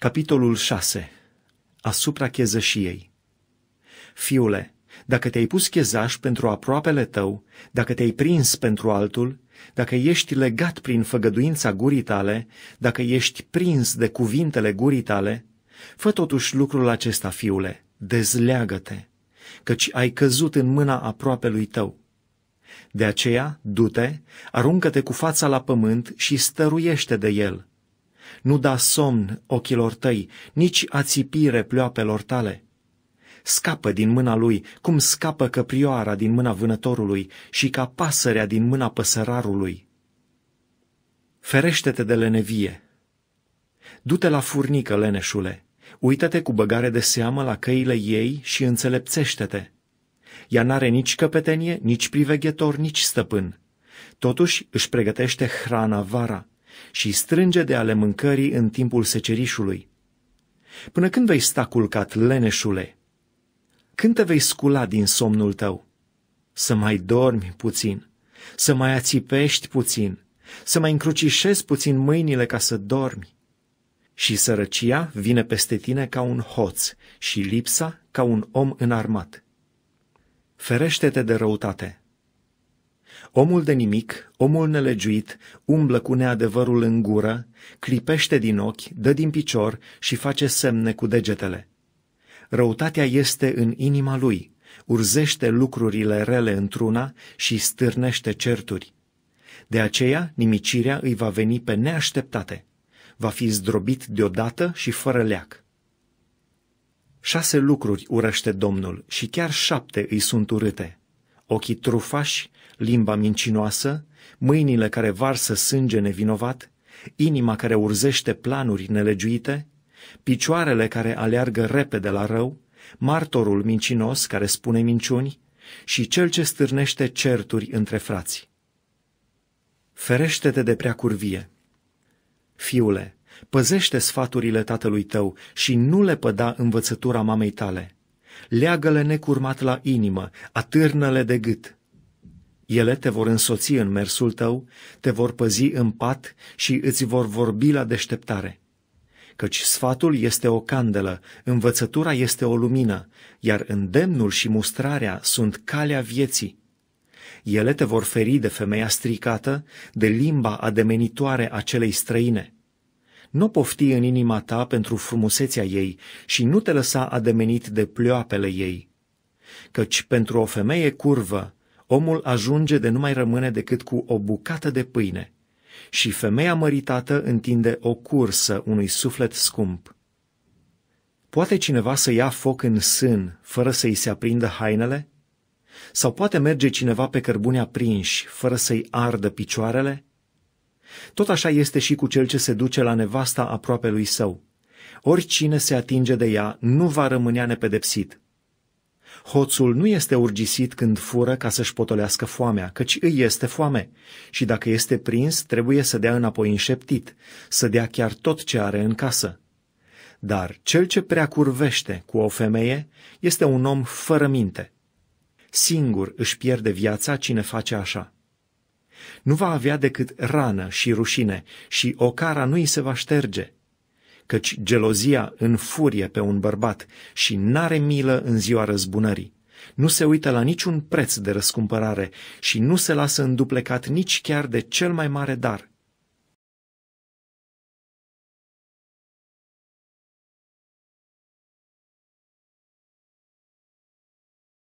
Capitolul 6. Asupra chezășiei Fiule, dacă te-ai pus chezaș pentru aproapele tău, dacă te-ai prins pentru altul, dacă ești legat prin făgăduința gurii tale, dacă ești prins de cuvintele gurii tale, fă totuși lucrul acesta, fiule, dezleagă-te, căci ai căzut în mâna aproapelui tău. De aceea, du-te, aruncă-te cu fața la pământ și stăruiește de el, nu da somn ochilor tăi, nici ațipire pleoapelor tale. Scapă din mâna lui, cum scapă căprioara din mâna vânătorului și ca pasărea din mâna păsărarului. Ferește-te de lenevie. Du-te la furnică, leneșule. Uită-te cu băgare de seamă la căile ei și înțelepțește-te. Ea n-are nici căpetenie, nici priveghetor, nici stăpân. Totuși își pregătește hrana vara și strânge de ale mâncării în timpul secerișului. Până când vei sta culcat, leneșule? Când te vei scula din somnul tău? Să mai dormi puțin, să mai ațipești puțin, să mai încrucișezi puțin mâinile ca să dormi. Și sărăcia vine peste tine ca un hoț și lipsa ca un om înarmat. Ferește-te de răutate, Omul de nimic, omul nelegiuit, umblă cu neadevărul în gură, clipește din ochi, dă din picior și face semne cu degetele. Răutatea este în inima lui, urzește lucrurile rele într-una și stârnește certuri. De aceea, nimicirea îi va veni pe neașteptate. Va fi zdrobit deodată și fără leac. Șase lucruri urăște Domnul și chiar șapte îi sunt urâte ochii trufași, limba mincinoasă, mâinile care varsă sânge nevinovat, inima care urzește planuri nelegiuite, picioarele care aleargă repede la rău, martorul mincinos care spune minciuni și cel ce stârnește certuri între frați. Ferește-te de prea curvie! Fiule, păzește sfaturile tatălui tău și nu le păda învățătura mamei tale, leagă-le necurmat la inimă, atârnă-le de gât. Ele te vor însoți în mersul tău, te vor păzi în pat și îți vor vorbi la deșteptare. Căci sfatul este o candelă, învățătura este o lumină, iar îndemnul și mustrarea sunt calea vieții. Ele te vor feri de femeia stricată, de limba ademenitoare a celei străine nu pofti în inima ta pentru frumusețea ei și nu te lăsa ademenit de pleoapele ei. Căci pentru o femeie curvă, omul ajunge de nu mai rămâne decât cu o bucată de pâine și femeia măritată întinde o cursă unui suflet scump. Poate cineva să ia foc în sân fără să-i se aprindă hainele? Sau poate merge cineva pe cărbune aprinși fără să-i ardă picioarele? Tot așa este și cu cel ce se duce la nevasta aproape lui său. Oricine se atinge de ea nu va rămânea nepedepsit. Hoțul nu este urgisit când fură ca să-și potolească foamea, căci îi este foame și dacă este prins, trebuie să dea înapoi înșeptit, să dea chiar tot ce are în casă. Dar cel ce prea curvește cu o femeie este un om fără minte. Singur își pierde viața cine face așa. Nu va avea decât rană și rușine și ocara nu îi se va șterge, căci gelozia înfurie pe un bărbat și n-are milă în ziua răzbunării. Nu se uită la niciun preț de răscumpărare și nu se lasă înduplecat nici chiar de cel mai mare dar.